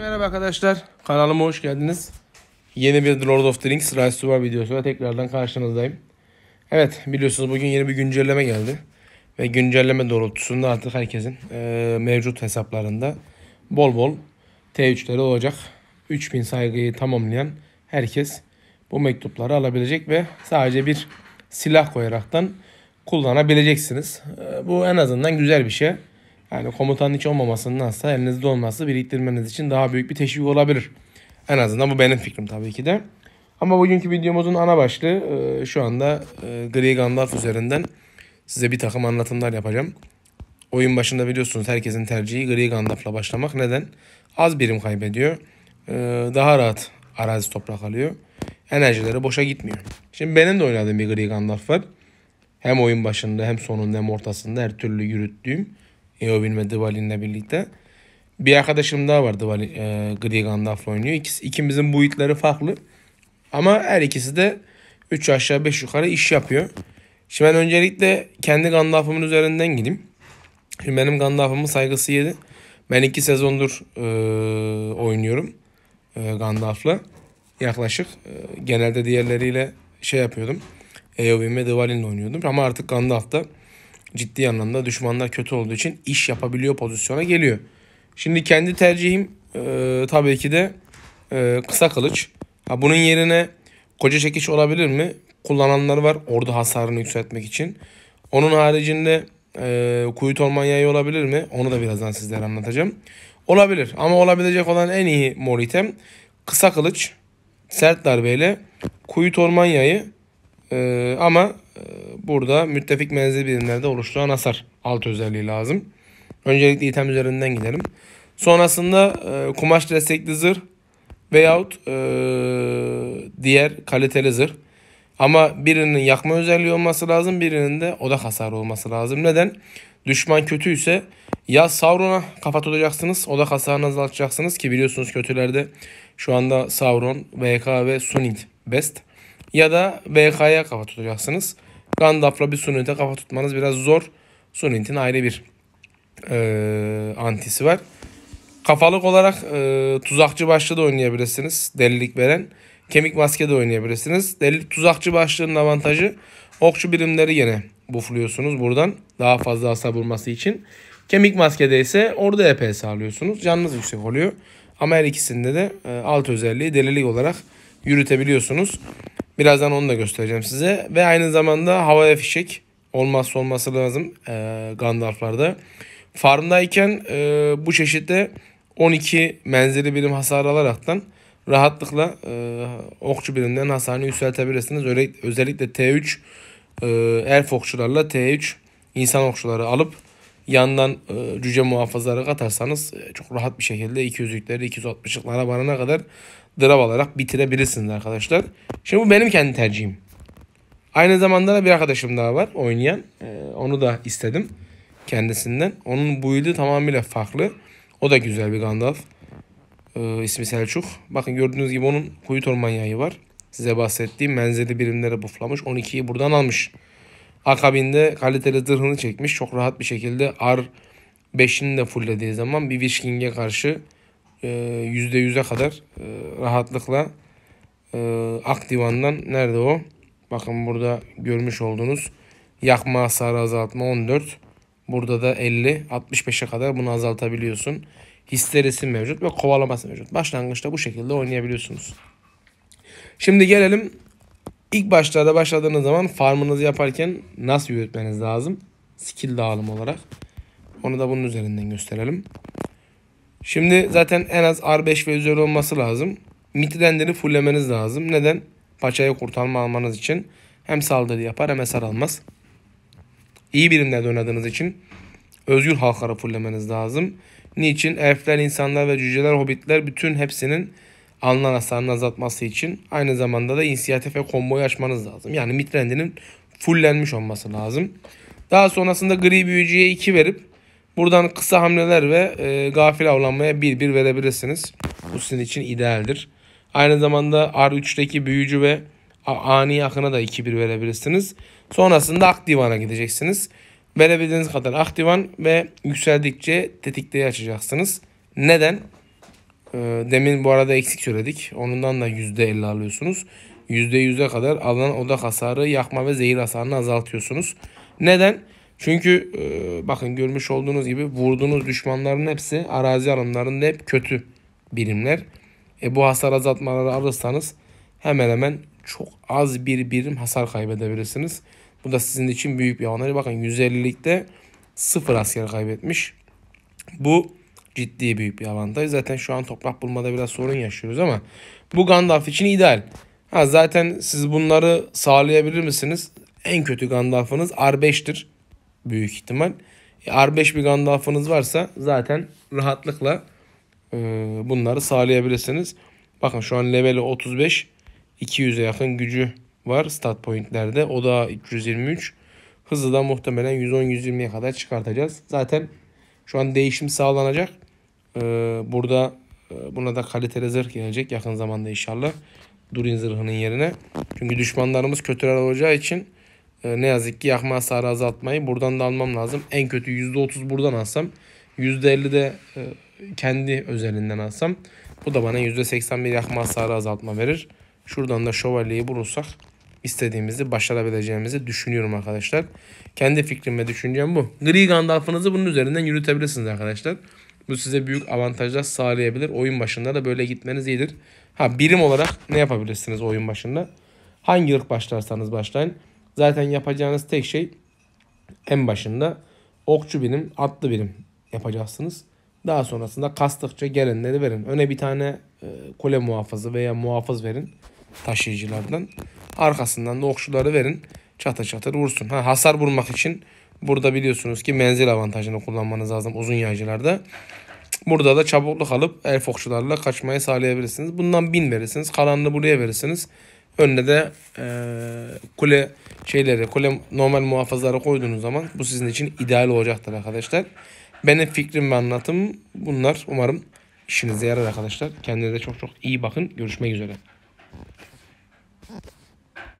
Merhaba arkadaşlar. Kanalıma hoş geldiniz. Yeni bir Lord of the Rings Rise to War videosuyla tekrardan karşınızdayım. Evet biliyorsunuz bugün yeni bir güncelleme geldi. Ve güncelleme doğrultusunda artık herkesin e, mevcut hesaplarında bol bol T3'leri olacak. 3000 saygıyı tamamlayan herkes bu mektupları alabilecek ve sadece bir silah koyaraktan kullanabileceksiniz. E, bu en azından güzel bir şey. Yani komutanın hiç olmamasındansa elinizde olması biriktirmeniz için daha büyük bir teşvik olabilir. En azından bu benim fikrim tabii ki de. Ama bugünkü videomuzun ana başlığı e, şu anda e, Gri Gandalf üzerinden size bir takım anlatımlar yapacağım. Oyun başında biliyorsunuz herkesin tercihi Gri Gandalf'la başlamak. Neden? Az birim kaybediyor. E, daha rahat arazi toprak alıyor. Enerjileri boşa gitmiyor. Şimdi benim de oynadığım bir Gri Gandalf var. Hem oyun başında hem sonunda hem ortasında her türlü yürüttüğüm. Eovin ve Dvalin'le birlikte. Bir arkadaşım daha var Dvalin, e, Gri Gandalf oynuyor. İkisi, ikimizin bu itleri farklı. Ama her ikisi de 3 aşağı 5 yukarı iş yapıyor. Şimdi ben öncelikle kendi Gandalf'ımın üzerinden gideyim. Şimdi benim Gandalf'ımın saygısı yedi. Ben 2 sezondur e, oynuyorum e, Gandalf'la. Yaklaşık e, genelde diğerleriyle şey yapıyordum. Eowyn ve Dvalin'le oynuyordum. Ama artık Gandalf'ta ciddi anlamda düşmanlar kötü olduğu için iş yapabiliyor pozisyona geliyor. Şimdi kendi tercihim e, tabii ki de e, kısa kılıç. Ha, bunun yerine koca çekiş olabilir mi? Kullananlar var orada hasarını yükseltmek için. Onun haricinde e, kuyut orman yayı olabilir mi? Onu da birazdan sizlere anlatacağım. Olabilir ama olabilecek olan en iyi mor item kısa kılıç sert darbeyle kuyut orman yayı e, ama ee, burada müttefik menzil birimlerde oluşturan hasar alt özelliği lazım. Öncelikle item üzerinden gidelim. Sonrasında e, kumaş destekli zırh veyahut e, diğer kaliteli zırh. Ama birinin yakma özelliği olması lazım, birinin de odak hasarı olması lazım. Neden? Düşman kötüyse ya Sauron'a kafa tutacaksınız, odak hasarını azaltacaksınız ki biliyorsunuz kötülerde şu anda Sauron, VK ve Sunint best ya da VK'ya kafa tutacaksınız. Gandalf'la bir Sunnit'e kafa tutmanız biraz zor. Sunnit'in ayrı bir e, antisi var. Kafalık olarak e, tuzakçı başlı da oynayabilirsiniz. Delilik veren. Kemik maske de oynayabilirsiniz. Delilik tuzakçı başlığının avantajı okçu birimleri yine bufluyorsunuz buradan. Daha fazla hasar vurması için. Kemik maskede ise orada EP sağlıyorsunuz. Canınız yüksek oluyor. Ama her ikisinde de e, alt özelliği delilik olarak yürütebiliyorsunuz. Birazdan onu da göstereceğim size. Ve aynı zamanda havaya fişek olmazsa olması lazım e, Gandalf'larda. Farmdayken e, bu çeşitte 12 menzili birim hasar alaraktan rahatlıkla e, okçu birimden hasarını yükseltebilirsiniz. özellikle T3 e, elf okçularla T3 insan okçuları alıp yandan e, cüce muhafazaları katarsanız e, çok rahat bir şekilde 200'lükleri 260'lıklara varana kadar draw alarak bitirebilirsiniz arkadaşlar. Şimdi bu benim kendi tercihim. Aynı zamanda da bir arkadaşım daha var oynayan. E, onu da istedim kendisinden. Onun build'i tamamıyla farklı. O da güzel bir Gandalf. E, ismi Selçuk. Bakın gördüğünüz gibi onun kuyu torman yayı var. Size bahsettiğim menzili birimleri buflamış. 12'yi buradan almış. Akabinde kaliteli zırhını çekmiş. Çok rahat bir şekilde R5'ini de fullediği zaman bir Wishking'e karşı %100'e kadar e, rahatlıkla e, aktivandan nerede o? Bakın burada görmüş olduğunuz yakma hasarı azaltma 14. Burada da 50 65'e kadar bunu azaltabiliyorsun. Histerisi mevcut ve kovalaması mevcut. Başlangıçta bu şekilde oynayabiliyorsunuz. Şimdi gelelim İlk başlarda başladığınız zaman farmınızı yaparken nasıl yürütmeniz lazım? Skill dağılım olarak. Onu da bunun üzerinden gösterelim. Şimdi zaten en az R5 ve üzeri olması lazım. Mitidenleri fullemeniz lazım. Neden? Paçayı kurtarma almanız için. Hem saldırı yapar hem hasar almaz. İyi birimlerde oynadığınız için özgür halkları fullemeniz lazım. Niçin? Elfler, insanlar ve cüceler, hobbitler bütün hepsinin alınan hasarını azaltması için aynı zamanda da inisiyatif ve komboyu açmanız lazım. Yani mid rendinin fullenmiş olması lazım. Daha sonrasında gri büyücüye 2 verip buradan kısa hamleler ve e, gafil avlanmaya 1-1 verebilirsiniz. Bu sizin için idealdir. Aynı zamanda R3'teki büyücü ve ani akına da 2-1 verebilirsiniz. Sonrasında aktivana gideceksiniz. Verebildiğiniz kadar aktivan ve yükseldikçe tetikleyi açacaksınız. Neden? Ee, demin bu arada eksik söyledik. Ondan da %50 alıyorsunuz. %100'e kadar alınan odak hasarı, yakma ve zehir hasarını azaltıyorsunuz. Neden? Çünkü e, bakın görmüş olduğunuz gibi vurduğunuz düşmanların hepsi arazi alanlarında hep kötü birimler. E, bu hasar azaltmaları alırsanız hemen hemen çok az bir birim hasar kaybedebilirsiniz. Bu da sizin için büyük bir avantaj. Bakın 150'likte 0 asker kaybetmiş. Bu ciddi büyük bir avantaj. Zaten şu an toprak bulmada biraz sorun yaşıyoruz ama bu Gandalf için ideal. Ha, zaten siz bunları sağlayabilir misiniz? En kötü Gandalf'ınız R5'tir büyük ihtimal. E, R5 bir Gandalf'ınız varsa zaten rahatlıkla e, bunları sağlayabilirsiniz. Bakın şu an leveli 35. 200'e yakın gücü var stat pointlerde. O da 323. Hızı da muhtemelen 110-120'ye kadar çıkartacağız. Zaten şu an değişim sağlanacak. Ee, burada e, buna da kaliteli zırh gelecek yakın zamanda inşallah. Durin zırhının yerine. Çünkü düşmanlarımız kötüler olacağı için e, ne yazık ki yakma hasarı azaltmayı buradan da almam lazım. En kötü %30 buradan alsam %50 de e, kendi özelinden alsam bu da bana %81 yakma hasarı azaltma verir. Şuradan da şövalyeyi bulursak istediğimizi başarabileceğimizi düşünüyorum arkadaşlar. Kendi fikrim ve düşüncem bu. Gri Gandalf'ınızı bunun üzerinden yürütebilirsiniz arkadaşlar. Bu size büyük avantajlar sağlayabilir. Oyun başında da böyle gitmeniz iyidir. Ha birim olarak ne yapabilirsiniz oyun başında? Hangi ırk başlarsanız başlayın. Zaten yapacağınız tek şey en başında okçu birim, atlı birim yapacaksınız. Daha sonrasında kastıkça gelenleri verin. Öne bir tane e, kule muhafızı veya muhafız verin taşıyıcılardan. Arkasından da okçuları verin. Çatır çatır vursun. Ha, hasar vurmak için Burada biliyorsunuz ki menzil avantajını kullanmanız lazım uzun yaycılarda. Burada da çabukluk alıp el fokçularla kaçmayı sağlayabilirsiniz. Bundan bin verirsiniz. Kalanını buraya verirsiniz. Önüne de e, kule şeyleri, kule normal muhafızları koyduğunuz zaman bu sizin için ideal olacaktır arkadaşlar. Benim fikrim ve anlatım bunlar. Umarım işinize yarar arkadaşlar. Kendinize çok çok iyi bakın. Görüşmek üzere.